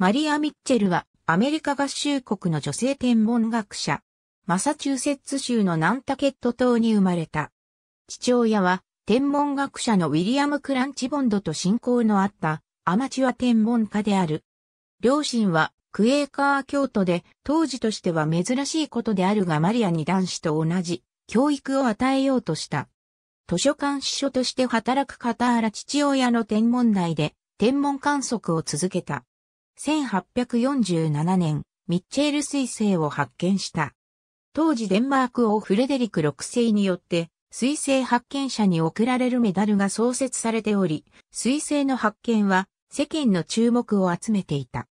マリア・ミッチェルはアメリカ合衆国の女性天文学者。マサチューセッツ州のナンタケット島に生まれた。父親は天文学者のウィリアム・クランチボンドと親交のあったアマチュア天文家である。両親はクエーカー教徒で当時としては珍しいことであるがマリアに男子と同じ教育を与えようとした。図書館司書として働く傍ら父親の天文台で天文観測を続けた。1847年、ミッチェール彗星を発見した。当時デンマーク王フレデリク6世によって、彗星発見者に贈られるメダルが創設されており、彗星の発見は世間の注目を集めていた。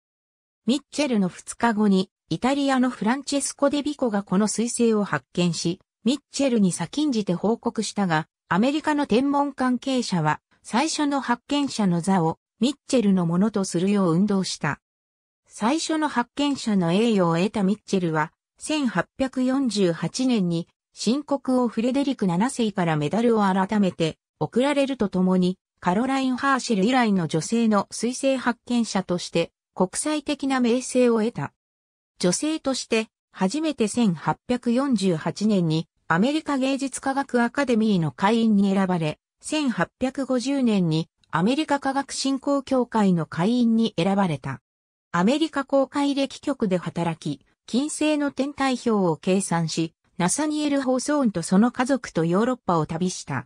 ミッチェルの2日後に、イタリアのフランチェスコ・デ・ビコがこの彗星を発見し、ミッチェルに先んじて報告したが、アメリカの天文関係者は、最初の発見者の座をミッチェルのものとするよう運動した。最初の発見者の栄誉を得たミッチェルは、1848年に新国王フレデリク7世からメダルを改めて贈られるとともに、カロライン・ハーシェル以来の女性の彗星発見者として国際的な名声を得た。女性として初めて1848年にアメリカ芸術科学アカデミーの会員に選ばれ、1850年にアメリカ科学振興協会の会員に選ばれた。アメリカ公開歴局で働き、金星の天体表を計算し、ナサニエル・ホーソーンとその家族とヨーロッパを旅した。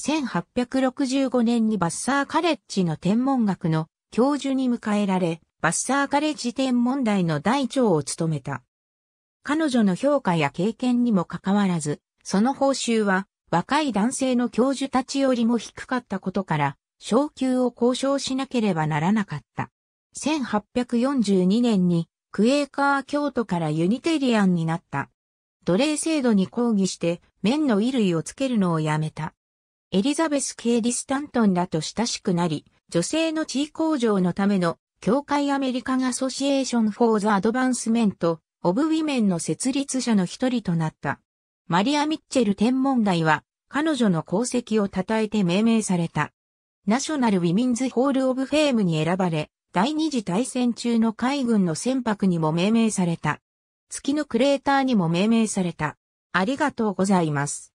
1865年にバッサーカレッジの天文学の教授に迎えられ、バッサーカレッジ天文台の大長を務めた。彼女の評価や経験にもかかわらず、その報酬は若い男性の教授たちよりも低かったことから、昇給を交渉しなければならなかった。1842年にクエーカー京都からユニテリアンになった。奴隷制度に抗議して面の衣類をつけるのをやめた。エリザベス・ケイリ・スタントンらと親しくなり、女性の地位向上のための教会アメリカン・アソシエーション・フォー・ザ・アドバンスメント・オブ・ウィメンの設立者の一人となった。マリア・ミッチェル天文台は彼女の功績を称えて命名された。ナショナルウィミンズホールオブフェームに選ばれ、第二次大戦中の海軍の船舶にも命名された。月のクレーターにも命名された。ありがとうございます。